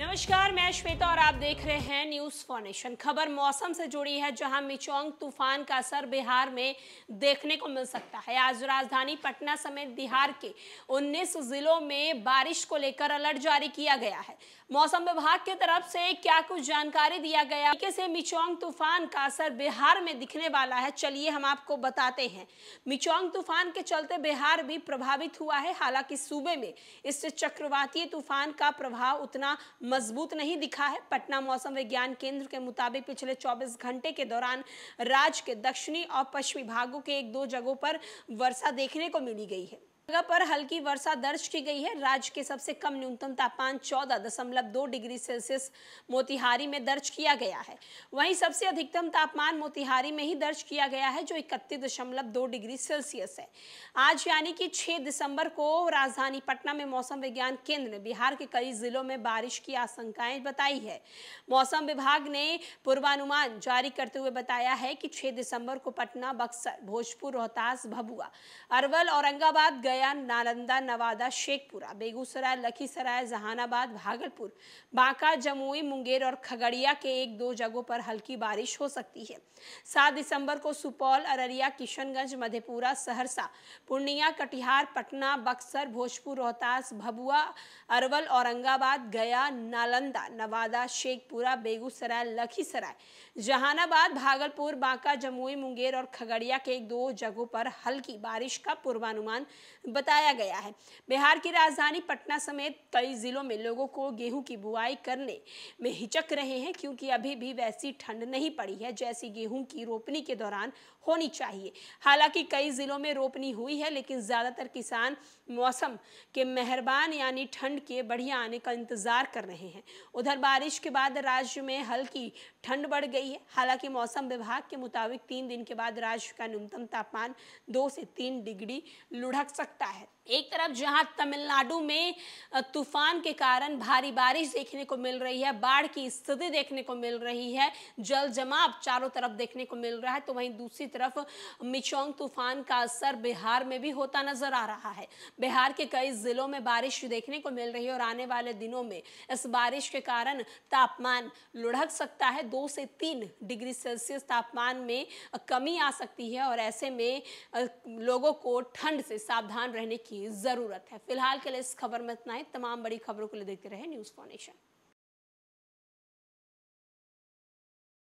नमस्कार मैं श्वेता और आप देख रहे हैं न्यूज फॉर्नेशन खबर मौसम से जुड़ी है जहां मिचोंग तूफान का असर बिहार में देखने को मिल सकता है आज राजधानी पटना समेत बिहार के 19 जिलों में बारिश को लेकर अलर्ट जारी किया गया है मौसम विभाग की तरफ से क्या कुछ जानकारी दिया गया से मिचोंग तूफान का असर बिहार में दिखने वाला है चलिए हम आपको बताते हैं मिचोंग तूफान के चलते बिहार भी प्रभावित हुआ है हालांकि सूबे में इससे चक्रवातीय तूफान का प्रभाव उतना मजबूत नहीं दिखा है पटना मौसम विज्ञान केंद्र के मुताबिक पिछले 24 घंटे के दौरान राज्य के दक्षिणी और पश्चिमी भागों के एक दो जगहों पर वर्षा देखने को मिली गई है जगह पर हल्की वर्षा दर्ज की गई है राज्य के सबसे कम न्यूनतम तापमान चौदह दशमलव दो डिग्री सेल्सियस मोतिहारी में दर्ज किया गया है वहीं सबसे अधिकतम तापमान मोतिहारी में ही दर्ज किया गया है जो इकतीस दशमलव दो डिग्री सेल्सियस है आज यानी कि 6 दिसंबर को राजधानी पटना में मौसम विज्ञान केंद्र ने बिहार के कई जिलों में बारिश की आशंकाएं बताई है मौसम विभाग ने पूर्वानुमान जारी करते हुए बताया है कि छह दिसंबर को पटना बक्सर भोजपुर रोहतास भभुआ अरवल औरंगाबाद गया गया नालंदा नवादा शेखपुरा बेगूसराय लखीसराय जहानाबाद भागलपुर बांका जमुई मुंगेर और खगड़िया के एक दो जगहों पर हल्की बारिश हो सकती है सात दिसंबर को सुपौल अररिया किशनगंज मधेपुरा सहरसा पूर्णिया कटिहार पटना बक्सर भोजपुर रोहतास भभुआ अरवल औरंगाबाद गया नालंदा नवादा शेखपुरा बेगूसराय लखीसराय जहानाबाद भागलपुर बांका जमुई मुंगेर और खगड़िया के एक दो जगहों पर हल्की बारिश का पूर्वानुमान बताया गया है बिहार की राजधानी पटना समेत कई जिलों में लोगों को गेहूं की बुआई करने में हिचक रहे हैं क्योंकि अभी भी वैसी ठंड नहीं पड़ी है जैसी गेहूं की रोपनी के दौरान होनी चाहिए हालांकि कई जिलों में रोपनी हुई है लेकिन ज्यादातर किसान मौसम के मेहरबान यानी ठंड के बढ़िया आने का इंतजार कर रहे हैं उधर बारिश के बाद राज्य में हल्की ठंड बढ़ गई है हालांकि मौसम विभाग के मुताबिक तीन दिन के बाद राज्य का न्यूनतम तापमान दो से तीन डिग्री लुढ़क सकता सकता है एक तरफ जहां तमिलनाडु में तूफान के कारण भारी बारिश देखने को मिल रही है बाढ़ की स्थिति देखने को मिल रही है जल जमाव चारों तरफ देखने को मिल रहा है तो वहीं दूसरी तरफ मिचोंग तूफान का असर बिहार में भी होता नजर आ रहा है बिहार के कई जिलों में बारिश देखने को मिल रही है और आने वाले दिनों में इस बारिश के कारण तापमान लुढ़क सकता है दो से तीन डिग्री सेल्सियस तापमान में कमी आ सकती है और ऐसे में लोगों को ठंड से सावधान सावधान रहने की ज़रूरत है फिलहाल के लिए इस खबर में इतना ही तमाम बड़ी खबरों के लिए देखते रहे न्यूज़ फाउंडेशन